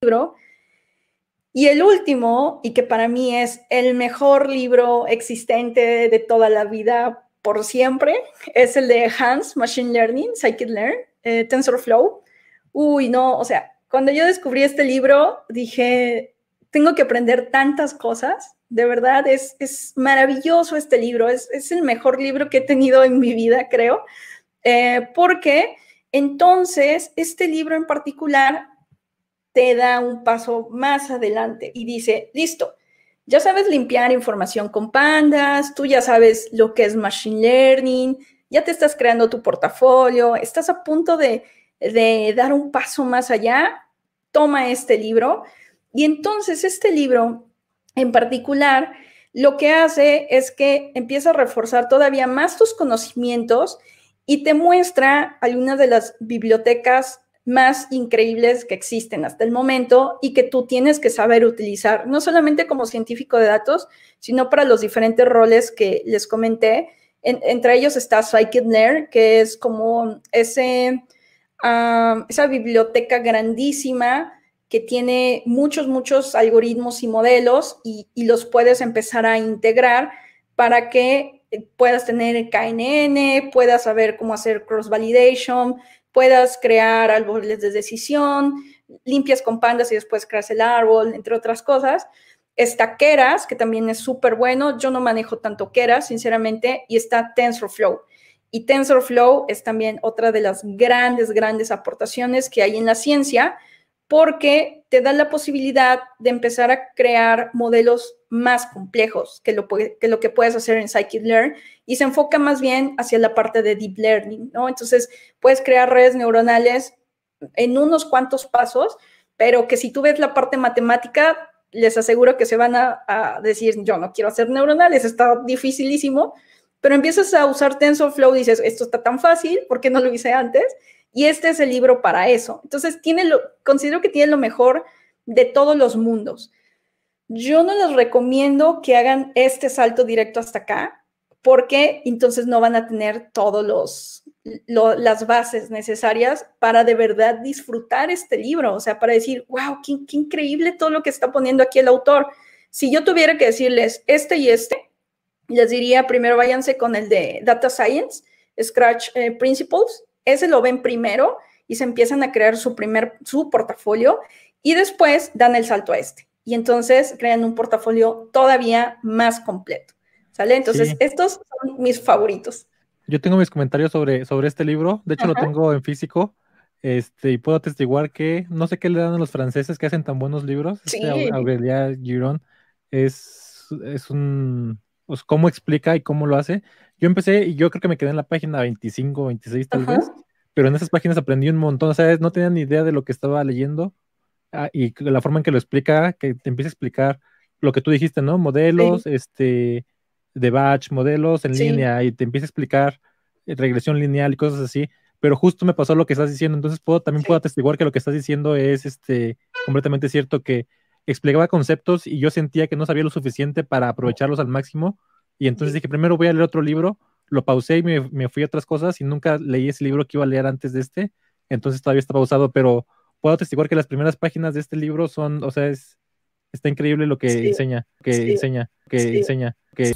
libro. Y el último, y que para mí es el mejor libro existente de toda la vida por siempre, es el de Hans, Machine Learning, Scikit-Learn, eh, TensorFlow. Uy, no, o sea, cuando yo descubrí este libro, dije, tengo que aprender tantas cosas. De verdad, es, es maravilloso este libro. Es, el mejor libro que he tenido en mi vida, creo. Eh, porque entonces, este libro en particular te da un paso más adelante y dice, listo, ya sabes limpiar información con pandas, tú ya sabes lo que es machine learning, ya te estás creando tu portafolio, estás a punto de, dar un paso más allá, toma este libro. Y entonces este libro en particular lo que hace es que empieza a reforzar todavía más tus conocimientos y te muestra algunas de las bibliotecas más increíbles que existen hasta el momento y que tú tienes que saber utilizar, no solamente como científico de datos, sino para los diferentes roles que les comenté. entre ellos está Scikit-Learn, que es como ese, ah, esa biblioteca grandísima que tiene muchos, muchos algoritmos y modelos y los puedes empezar a integrar para que puedas tener KNN, puedas saber cómo hacer cross-validation, puedas crear árboles de decisión, limpias con pandas y después creas el árbol, entre otras cosas. Está Keras, que también es súper bueno. Yo no manejo tanto Keras, sinceramente, y está TensorFlow. Y TensorFlow es también otra de las grandes, grandes aportaciones que hay en la ciencia, porque te da la posibilidad de empezar a crear modelos más complejos que lo, que, puedes hacer en Scikit-Learn y se enfoca más bien hacia la parte de Deep Learning, ¿no? Entonces, puedes crear redes neuronales en unos cuantos pasos, pero que si tú ves la parte matemática, les aseguro que se van a, a decir, yo no quiero hacer neuronales, está dificilísimo, pero empiezas a usar TensorFlow y dices, esto está tan fácil, ¿por qué no lo hice antes? Y este es el libro para eso. Entonces, tiene lo, considero que tiene lo mejor de todos los mundos. Yo no les recomiendo que hagan este salto directo hasta acá, porque entonces no van a tener todos los las bases necesarias para de verdad disfrutar este libro, o sea, para decir, wow, qué, increíble todo lo que está poniendo aquí el autor. Si yo tuviera que decirles este y este, les diría primero váyanse con el de Data Science, Scratch eh, Principles, ese lo ven primero y se empiezan a crear su primer, su portafolio y después dan el salto a este. Y entonces crean un portafolio todavía más completo. ¿Sale? Entonces, estos son mis favoritos. Yo tengo mis comentarios sobre, sobre este libro. De hecho, lo tengo en físico. Este, y puedo atestiguar que no sé qué le dan a los franceses que hacen tan buenos libros. Este sí. Aurelia Girón es, es un pues cómo explica y cómo lo hace. Yo empecé y yo creo que me quedé en la página 25, 26 tal vez, pero en esas páginas aprendí un montón, o sea, no tenía ni idea de lo que estaba leyendo ah, y la forma en que lo explica, que te empieza a explicar lo que tú dijiste, ¿no? Modelos, este, de batch, modelos en línea y te empieza a explicar eh, regresión lineal y cosas así, pero justo me pasó lo que estás diciendo, entonces puedo, también puedo atestiguar que lo que estás diciendo es este, completamente cierto que explicaba conceptos y yo sentía que no sabía lo suficiente para aprovecharlos al máximo. Y entonces dije, primero voy a leer otro libro, lo pausé y me, fui a otras cosas y nunca leí ese libro que iba a leer antes de este. Entonces todavía está pausado, pero puedo atestiguar que las primeras páginas de este libro son, o sea, es, está increíble lo que enseña, que enseña, que enseña, que...